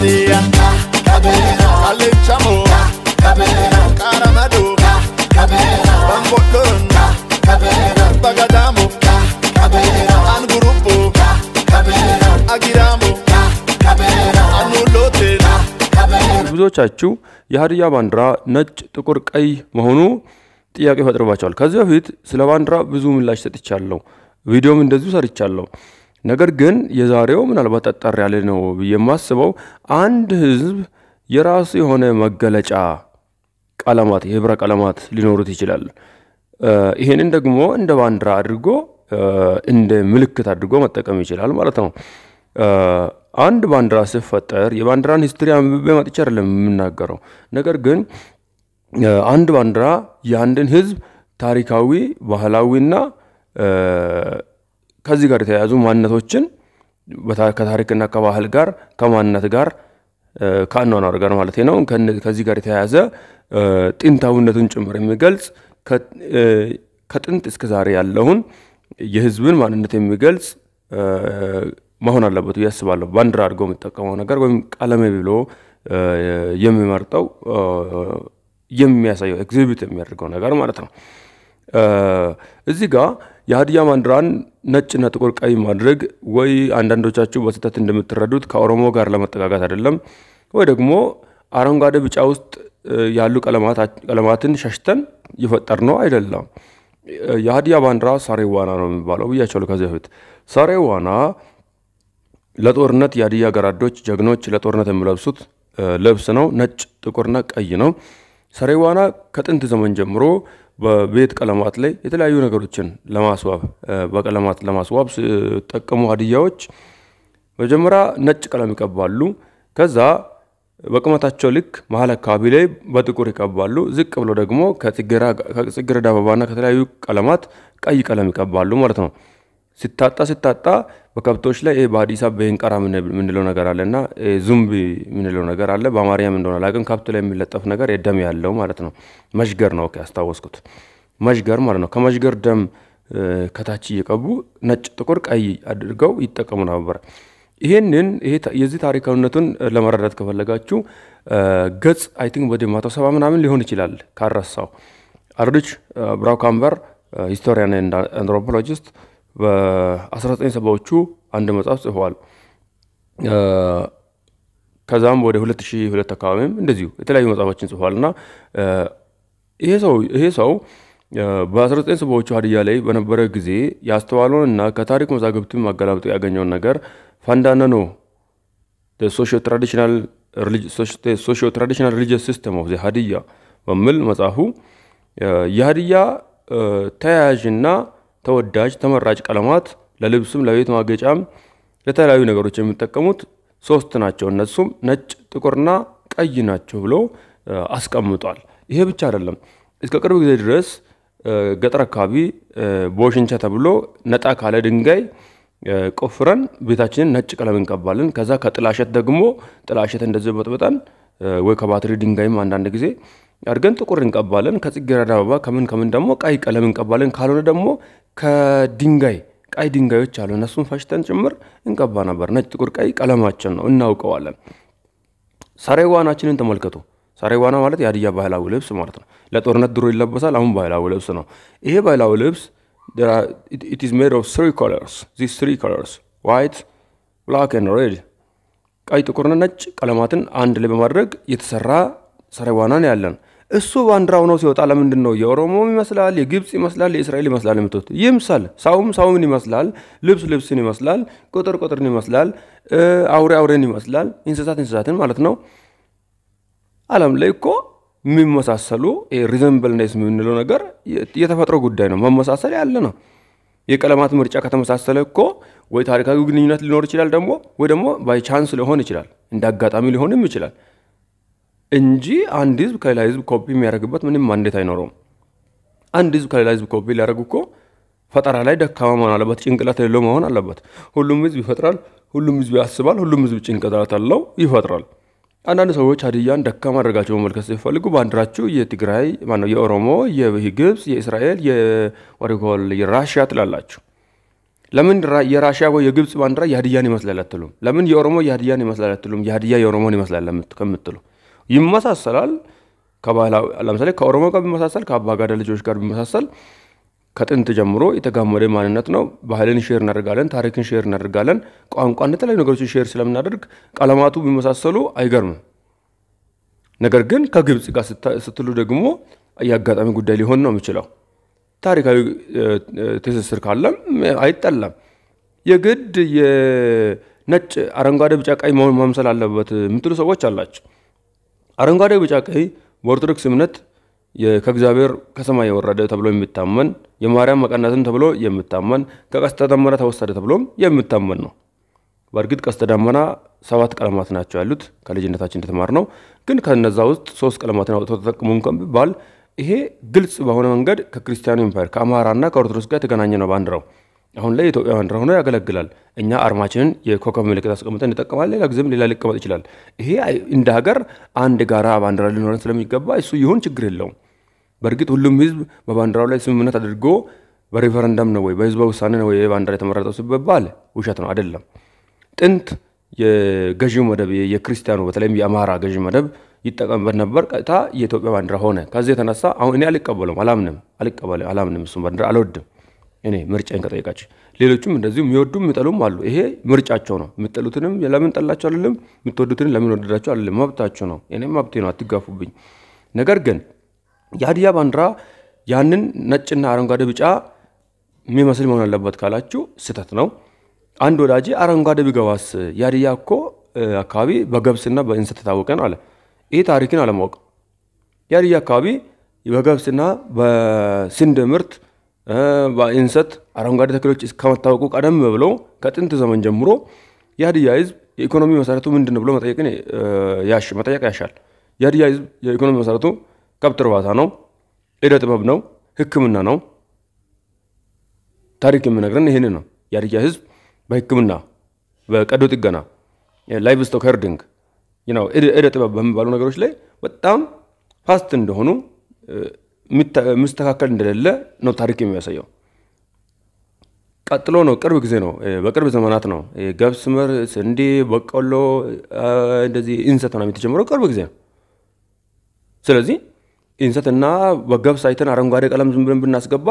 ሀዲያ ሀሌቻሞ ቃረመዶ በንቦዶን አንጉሩቦ አጊራሞ አኑሎቴ ብዙዎቻችሁ የሀዲያ ባንዲራ ነጭ፣ ጥቁር፣ ቀይ መሆኑ ጥያቄ ፈጥርባቸዋል። ከዚህ በፊት ስለ ባንዲራ ብዙ ምላሽ ሰጥቻለሁ። ቪዲዮም እንደዚሁ ሰርቻለሁ። ነገር ግን የዛሬው ምናልባት ጠጠር ያለ ነው ብዬ የማስበው አንድ ህዝብ የራሱ የሆነ መገለጫ ቀለማት፣ የህብረ ቀለማት ሊኖሩት ይችላል። ይሄንን ደግሞ እንደ ባንዲራ አድርጎ እንደ ምልክት አድርጎ መጠቀም ይችላል ማለት ነው። አንድ ባንዲራ ሲፈጠር የባንዲራን ሂስትሪ አንብቤ መጥቼ አይደለም የምናገረው። ነገር ግን አንድ ባንዲራ የአንድን ህዝብ ታሪካዊ ባህላዊና ከዚህ ጋር የተያያዙ ማንነቶችን ከታሪክና ከባህል ጋር ከማንነት ጋር ከአኗኗር ጋር ማለት ነው። ከዚህ ጋር የተያያዘ ጥንታዊነቱን ጭምር የሚገልጽ ከጥንት እስከ ዛሬ ያለውን የህዝብን ማንነት የሚገልጽ መሆን አለበት ብዬ አስባለሁ። ባንዲራ አድርጎ የሚጠቀመው ነገር ወይም ቀለሜ ብሎ የሚመርጠው የሚያሳየው ኤግዚቢት የሚያደርገው ነገር ማለት ነው። እዚህ ጋር የሀዲያ ባንዲራን ነጭና ጥቁር ቀይ ማድረግ ወይ አንዳንዶቻችሁ በስህተት እንደምትረዱት ከኦሮሞ ጋር ለመጠጋጋት አይደለም፣ ወይ ደግሞ አረንጓዴ ቢጫ ውስጥ ያሉ ቀለማትን ሸሽተን ይፈጠር ነው አይደለም። የሀዲያ ባንዲራ ሳሬ ዋና ነው የሚባለው ብያቸዋለሁ ከዚህ በፊት። ሳሬ ዋና ለጦርነት የሀዲያ ገራዶች ጀግኖች ለጦርነት የሚለብሱት ልብስ ነው። ነጭ ጥቁርና ቀይ ነው። ሰሬዋና ከጥንት ዘመን ጀምሮ በቤት ቀለማት ላይ የተለያዩ ነገሮችን ለማስዋብ በቀለማት ለማስዋብ ሲጠቀሙ ሀዲያዎች መጀመሪያ ነጭ ቀለም ይቀባሉ። ከዛ በቁመታቸው ልክ መሀል አካባቢ ላይ በጥቁር ይቀባሉ። ዝቅ ብሎ ደግሞ ከጽጌረዳ አበባና ከተለያዩ ቀለማት ቀይ ቀለም ይቀባሉ ማለት ነው። ስታጣ ስታጣ በከብቶች ላይ ይሄ በአዲስ አበባ በንቀራ የምንለው ነገር አለ እና ዙምብ የምንለው ነገር አለ። በአማርኛ ምን እንደሆነ አላውቅም። ከብት ላይ የሚለጠፍ ነገር የደም ያለው ማለት ነው። መዥገር ነው ያስታወስኩት፣ መዥገር ማለት ነው። ከመዥገር ደም ከታች እየቀቡ ነጭ፣ ጥቁር፣ ቀይ አድርገው ይጠቀሙ ነበር። ይህንን የዚህ ታሪካዊነቱን ለመረዳት ከፈለጋችሁ ገጽ አይ ቲንክ ወደ መቶ ሰባ ምናምን ሊሆን ይችላል ካረሳው ብራው ካምበር ሂስቶሪያን አንትሮፖሎጂስት በ1970ዎቹ አንድ መጽሐፍ ጽፈዋል። ከዛም ወደ 2002 አካባቢም እንደዚሁ የተለያዩ መጽሐፎችን ጽፏል እና ይሄ ሰው በ1970ዎቹ ሀዲያ ላይ በነበረ ጊዜ እና ከታሪክ መዛግብትም አገላብጦ ያገኘውን ነገር ፋንዳነኖ ሶሽዮ ትራዲሽናል ሪሊጅስ ሲስተም ኦፍ ሀዲያ በሚል መጽሐፉ የሀዲያ ተያያዥና ተወዳጅ ተመራጭ ቀለማት ለልብስም ለቤት ማጌጫም ለተለያዩ ነገሮች የሚጠቀሙት ሶስት ናቸው። እነሱም ነጭ፣ ጥቁርና ቀይ ናቸው ብሎ አስቀምጧል። ይሄ ብቻ አይደለም። እስከ ቅርብ ጊዜ ድረስ ገጠር አካባቢ ቦሽንቻ ተብሎ ነጣ ካለ ድንጋይ ቆፍረን ቤታችንን ነጭ ቀለም እንቀባለን። ከዛ ከጥላሸት ደግሞ ጥላሸት እንደዚህ በጥበጠን ወይ ከባትሪ ድንጋይም አንዳንድ ጊዜ አድርገን ጥቁር እንቀባለን። ከጽጌረዳ አበባ ከምን ከምን ደግሞ ቀይ ቀለም እንቀባለን። ካልሆነ ደግሞ ከድንጋይ ቀይ ድንጋዮች አሉ፣ እነሱን ፈጭተን ጭምር እንቀባ ነበር። ነጭ፣ ጥቁር፣ ቀይ ቀለማችን ነው፣ እናውቀዋለን። ሳሬዋናችንን ተመልከቱ። ሳሬዋና ማለት የሀዲያ ባህላዊ ልብስ ማለት ነው። ለጦርነት ድሮ ይለበሳል፣ አሁን ባህላዊ ልብስ ነው። ይሄ ባህላዊ ልብስ ኢት ኢዝ ሜድ ኦፍ ስሪ ኮለርስ ዚስ ስሪ ኮለርስ ዋይት ብላክ ኤንድ ሬድ ቀይ ጥቁርና ነጭ ቀለማትን አንድ ላይ በማድረግ የተሰራ ሰረዋናን ያለን እሱ ባንዲራው ነው ሲወጣ ለምንድን ነው የኦሮሞም ይመስላል፣ የግብፅ ይመስላል፣ የእስራኤል ይመስላል የምትወት ይምሳል። ሳውም ሳውምን ይመስላል፣ ልብስ ልብስን ይመስላል፣ ቁጥር ቁጥርን ይመስላል፣ አውሬ አውሬን ይመስላል፣ እንስሳት እንስሳትን ማለት ነው። ዓለም ላይ እኮ የሚመሳሰሉ ሪዘምብልነስ የምንለው ነገር የተፈጥሮ ጉዳይ ነው። መመሳሰል ያለ ነው። የቀለማት ምርጫ ከተመሳሰለ እኮ ወይ ታሪካዊ ግንኙነት ሊኖር ይችላል ደግሞ ወይ ደግሞ ባይ ቻንስ ሊሆን ይችላል፣ እንደ አጋጣሚ ሊሆንም ይችላል። እንጂ አንድ ህዝብ ከሌላ ህዝብ ኮፒ የሚያደርግበት ምንም ማንዴት አይኖረውም። አንድ ህዝብ ከሌላ ህዝብ ኮፒ ሊያደርግ እኮ ፈጠራ ላይ ደካማ መሆን አለበት፣ ጭንቅላት የሌለው መሆን አለበት። ሁሉም ህዝብ ይፈጥራል፣ ሁሉም ህዝብ ያስባል፣ ሁሉም ህዝብ ጭንቅላት አለው ይፈጥራል። አንዳንድ ሰዎች ሀዲያን ደካማ አድርጋቸው መመልከት ሲፈልጉ ባንዲራችሁ የትግራይ ማነው የኦሮሞ፣ የግብፅ፣ የእስራኤል፣ የወሪኮል የራሽያ ትላላችሁ። ለምን የራሽያ ወይ የግብፅ ባንዲራ የሀዲያን ይመስላል አትሉም? ለምን የኦሮሞ የሀዲያን ይመስላል አትሉም? የሀዲያ የኦሮሞን ይመስላል ከምትሉ ይመሳሰላል። ከባህላዊ ለምሳሌ ከኦሮሞ ጋር ቢመሳሰል ከአባጋዳ ልጆች ጋር ቢመሳሰል ከጥንት ጀምሮ የተጋመደ ማንነት ነው። ባህልን ሼር እናደርጋለን፣ ታሪክን ሼር እናደርጋለን። ቋንቋን፣ የተለያዩ ነገሮችን ሼር ስለምናደርግ ቀለማቱ ቢመሳሰሉ አይገርምም። ነገር ግን ከግብፅ ጋር ስትሉ ደግሞ የአጋጣሚ ጉዳይ ሊሆን ነው የሚችለው። ታሪካዊ ትስስር ካለም አይጠላም። የግድ የነጭ አረንጓዴ፣ ቢጫ፣ ቀይ መምሰል አለበት የምትሉ ሰዎች አላቸው። አረንጓዴ፣ ቢጫ፣ ቀይ በኦርቶዶክስ እምነት ከእግዚአብሔር ከሰማይ የወረደ ተብሎ የሚታመን የማርያም መቀነትን ተብሎ የሚታመን ከቀስተ ደመና ተወሰደ ተብሎም የሚታመን ነው። በእርግጥ ቀስተ ደመና ሰባት ቀለማት ናቸው ያሉት ከልጅነታችን እንደተማር ነው። ግን ከነዛ ውስጥ ሶስት ቀለማትን አውጥተው ተጠቅሙ እንኳን ይሄ ግልጽ በሆነ መንገድ ከክርስቲያኑ ኢምፓየር ከአማራና ከኦርቶዶክስ ጋር የተገናኘ ነው ባንዲራው። አሁን ላይ የኢትዮጵያ ባንዲራ ሆኖ ያገለግላል። እኛ አርማችንን የኮከብ ምልክት አስቀምጠን እንጠቀማለን። ሌላ ጊዜም ሌላ ሊቀመጥ ይችላል። ይሄ እንደ ሀገር አንድ ጋራ ባንዲራ ሊኖረን ስለሚገባ እሱ ይሁን ችግር የለውም። በእርግጥ ሁሉም ህዝብ በባንዲራው ላይ ስምምነት አድርጎ በሪፈረንደም ነው ወይ በህዝበ ውሳኔ ነው ወይ ባንዲራ የተመረጠው ሲባል ውሸት ነው፣ አይደለም። ጥንት የገዢው መደብ የክርስቲያኑ በተለይም የአማራ ገዢ መደብ ይጠቀምበት ነበር። ቀጥታ የኢትዮጵያ ባንዲራ ሆነ። ከዚህ የተነሳ አሁን እኔ አልቀበለም፣ አላምንም፣ አልቀበለ አላምንም። እሱም ባንዲራ አልወድም። እኔ ምርጫን ከጠየቃችሁ ሌሎቹም እንደዚሁ የሚወዱ የሚጠሉም አሉ። ይሄ ምርጫቸው ነው። የምጠሉትንም ለምን ጠላቸው አይደለም፣ የምትወዱትንም ለምን ወደዳቸው አይደለም። መብታቸው ነው። እኔ መብቴ ነው። አትጋፉብኝ። ነገር ግን የሀዲያ ባንዲራ ያንን ነጭና አረንጓዴ ቢጫ የሚመስል መሆን አለበት ካላችሁ ስህተት ነው። አንድ ወዳጅ አረንጓዴ ቢገባስ የሀዲያ እኮ አካባቢ በገብስና በእንሰት የታወቀ ነው አለ። ይህ ታሪክን አለማወቅ የሀዲያ አካባቢ በገብስና በስንዴ ምርት በእንሰት አረንጓዴ ተክሎች እስከመታወቁ ቀደም ብሎ ከጥንት ዘመን ጀምሮ የሀዲያ ህዝብ የኢኮኖሚ መሰረቱ ምንድን ብሎ መጠየቅ ያሻል። የሀዲያ ህዝብ የኢኮኖሚ መሰረቱ ከብት እርባታ ነው፣ ዕደ ጥበብ ነው፣ ህክምና ነው። ታሪክ የሚነግረን ይህን ነው። የሀዲያ ህዝብ በህክምና በቀዶ ጥገና፣ ላይቭ ስቶክ ሄርዲንግ፣ ጥበብ በሚባሉ ነገሮች ላይ በጣም ፋስት እንደሆኑ ምስተካከል እንደሌለ ነው ታሪክ የሚያሳየው። ቀጥሎ ነው ቅርብ ጊዜ ነው በቅርብ ዘመናት ነው ገብስ፣ ምር፣ ስንዴ፣ በቆሎ እንደዚህ እንሰት ነው የተጀመረው ቅርብ ጊዜ ነው። ስለዚህ እንሰትና በገብስ አይተን አረንጓዴ ቀለም ዝም ብለን ብናስገባ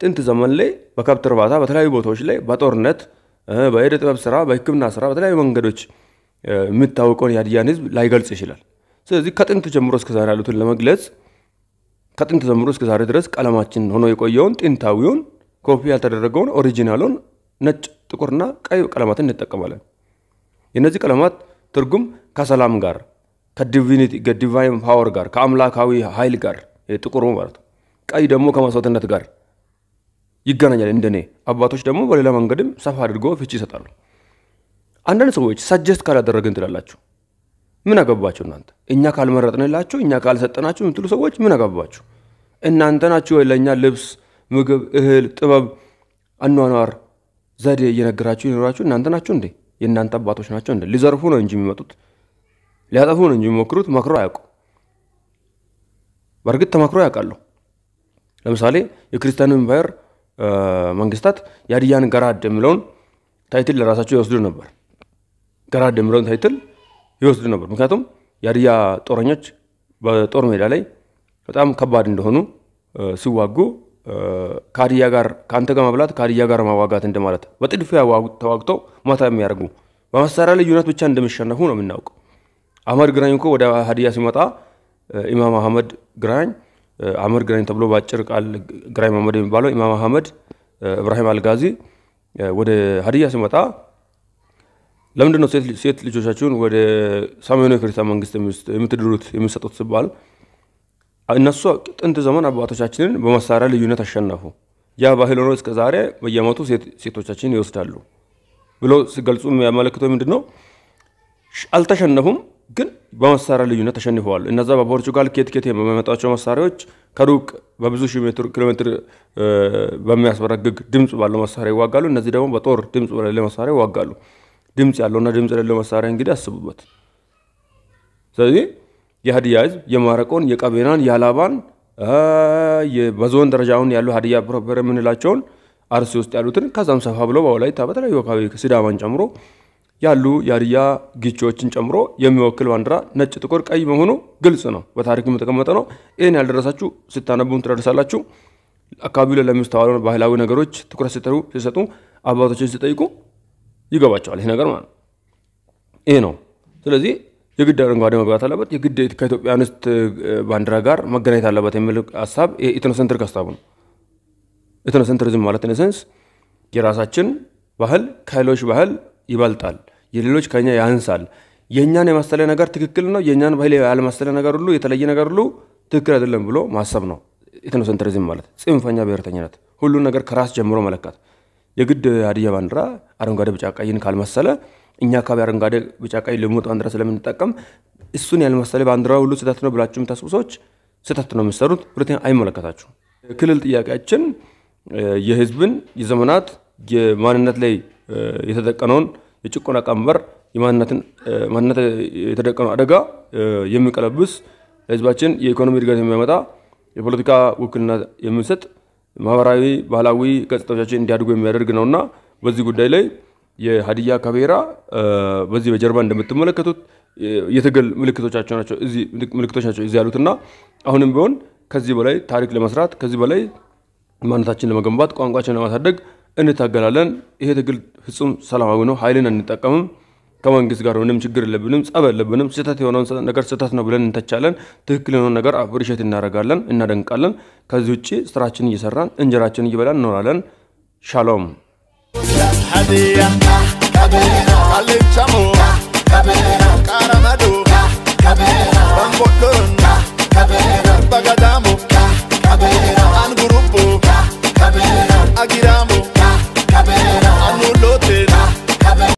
ጥንት ዘመን ላይ በከብት እርባታ በተለያዩ ቦታዎች ላይ በጦርነት በእደ ጥበብ ስራ በሕክምና ስራ በተለያዩ መንገዶች የሚታወቀውን የሀዲያን ህዝብ ላይገልጽ ይችላል። ስለዚህ ከጥንት ጀምሮ እስከ ያሉትን ለመግለጽ ከጥንት ዘምሩ እስከ ዛሬ ድረስ ቀለማችን ሆኖ የቆየውን ጥንታዊውን ኮፒ ያልተደረገውን ኦሪጂናሉን ነጭ፣ ጥቁርና ቀይ ቀለማትን እንጠቀማለን። የእነዚህ ቀለማት ትርጉም ከሰላም ጋር ከዲቪኒቲ ከዲቫይን ፓወር ጋር ከአምላካዊ ኃይል ጋር ጥቁሩ ማለት ቀይ ደግሞ ከመስዋዕትነት ጋር ይገናኛል። እንደኔ አባቶች ደግሞ በሌላ መንገድም ሰፋ አድርገው ፍቺ ይሰጣሉ። አንዳንድ ሰዎች ሰጀስት ካላደረግን ትላላችሁ ምን አገባችሁ እናንተ? እኛ ካልመረጥንላችሁ፣ እኛ ካልሰጠናችሁ የምትሉ ሰዎች ምን አገባችሁ? እናንተ ናችሁ ለእኛ ልብስ፣ ምግብ፣ እህል፣ ጥበብ፣ አኗኗር ዘዴ እየነገራችሁ ይኖራችሁ እናንተ ናችሁ እንዴ? የእናንተ አባቶች ናቸው እንዴ? ሊዘርፉ ነው እንጂ የሚመጡት ሊያጠፉ ነው እንጂ የሚሞክሩት መክሮ አያውቁ። በእርግጥ ተመክሮ ያውቃሉ። ለምሳሌ የክርስቲያን ኢምፓየር መንግስታት የአድያን ገራድ የሚለውን ታይትል ለራሳቸው ይወስዱ ነበር። ገራድ የሚለውን ታይትል ይወስዱ ነበር። ምክንያቱም የሀዲያ ጦረኞች በጦር ሜዳ ላይ በጣም ከባድ እንደሆኑ ሲዋጉ ከሀዲያ ጋር ከአንተ ጋር መብላት ከሀዲያ ጋር ማዋጋት እንደማለት በጥድፊያ ተዋግተው ማታ የሚያደርጉ በመሳሪያ ልዩነት ብቻ እንደሚሸነፉ ነው የምናውቀው። አህመድ ግራኝ እኮ ወደ ሀዲያ ሲመጣ ኢማም አህመድ ግራኝ አህመድ ግራኝ ተብሎ በአጭር ቃል ግራኝ መሐመድ የሚባለው ኢማም አህመድ እብራሂም አልጋዚ ወደ ሀዲያ ሲመጣ ለምንድን ነው ሴት ልጆቻችሁን ወደ ሰሜናዊ ክርስቲያን መንግስት የምትድሩት የምትሰጡት ሲባል እነሱ ጥንት ዘመን አባቶቻችንን በመሳሪያ ልዩነት አሸነፉ። ያ ባህል ሆኖ እስከ ዛሬ በየመቱ ሴቶቻችንን ይወስዳሉ ብሎ ሲገልጹ የሚያመለክተው ምንድን ነው? አልተሸነፉም፣ ግን በመሳሪያ ልዩነት ተሸንፈዋል። እነዛ በፖርቹጋል ኬት ኬት በሚመጣቸው መሳሪያዎች ከሩቅ በብዙ ሺህ ኪሎ ሜትር በሚያስበረግግ ድምፅ ባለው መሳሪያ ይዋጋሉ። እነዚህ ደግሞ በጦር ድምፅ በሌለ መሳሪያ ይዋጋሉ። ድምፅ ያለውና ድምፅ የሌለው መሳሪያ እንግዲህ አስቡበት። ስለዚህ የሀዲያ ህዝብ የማረቆን፣ የቀቤናን፣ የአላባን በዞን ደረጃ አሁን ያሉ ሀዲያ ፕሮፐር የምንላቸውን አርሲ ውስጥ ያሉትን ከዛም ሰፋ ብሎ በወላይታ በተለያዩ አካባቢ ሲዳማን ጨምሮ ያሉ የሀዲያ ግቾችን ጨምሮ የሚወክል ባንዲራ ነጭ፣ ጥቁር፣ ቀይ መሆኑ ግልጽ ነው። በታሪክም የተቀመጠ ነው። ይህን ያልደረሳችሁ ስታነቡም ትደርሳላችሁ። አካባቢው ላይ ለሚስተዋሉ ባህላዊ ነገሮች ትኩረት ሲሰጡ አባቶችን ሲጠይቁ ይገባቸዋል። ይሄ ነገር ማለት ይሄ ነው። ስለዚህ የግድ አረንጓዴ መግባት አለበት፣ የግድ ከኢትዮጵያ አንስት ባንዲራ ጋር መገናኘት አለበት የሚል ሀሳብ ኢትኖሴንትሪክ ሀሳቡ ነው። ኢትኖሴንትሪዝም ማለት ኢነሰንስ የራሳችን ባህል ከሌሎች ባህል ይበልጣል፣ የሌሎች ከኛ ያንሳል፣ የእኛን የመሰለ ነገር ትክክል ነው፣ የእኛን ባህል ያልመሰለ ነገር ሁሉ የተለየ ነገር ሁሉ ትክክል አይደለም ብሎ ማሰብ ነው ኢትኖሴንትሪዝም ማለት ጽንፈኛ ብሔርተኝነት፣ ሁሉን ነገር ከራስ ጀምሮ መለካት የግድ ሀዲያ ባንዲራ አረንጓዴ ቢጫ ቀይን ካልመሰለ እኛ አካባቢ አረንጓዴ ቢጫ ቀይ ልሙጥ ባንዲራ ስለምንጠቀም እሱን ያልመሰለ ባንዲራ ሁሉ ስህተት ነው ብላችሁ የምታስቡ ሰዎች ስህተት ነው የምትሰሩት። ሁለተኛ አይመለከታችሁም። ክልል ጥያቄያችን የህዝብን የዘመናት የማንነት ላይ የተደቀነውን የጭቆና ቀንበር ማንነት የተደቀነው አደጋ የሚቀለብስ ለህዝባችን የኢኮኖሚ እድገት የሚያመጣ የፖለቲካ ውክልና የምንሰጥ ማህበራዊ፣ ባህላዊ ገጽታዎቻችን እንዲያድጉ የሚያደርግ ነውና በዚህ ጉዳይ ላይ የሀዲያ ካቤራ በዚህ በጀርባ እንደምትመለከቱት የትግል ምልክቶቻቸው ናቸው ምልክቶች ናቸው እዚህ ያሉትና አሁንም ቢሆን ከዚህ በላይ ታሪክ ለመስራት ከዚህ በላይ ማነታችን ለመገንባት ቋንቋችን ለማሳደግ እንታገላለን። ይሄ ትግል ፍጹም ሰላማዊ ነው። ኃይልን አንጠቀምም። ከመንግስት ጋር ምንም ችግር የለብንም፣ ጸብ የለብንም። ስህተት የሆነውን ነገር ስህተት ነው ብለን እንተቻለን። ትክክል የሆነ ነገር አፕሪሼት እናደርጋለን፣ እናደንቃለን። ከዚህ ውጭ ስራችን እየሰራን እንጀራችን እየበላን እንኖራለን። ሻሎም ቀረመዶ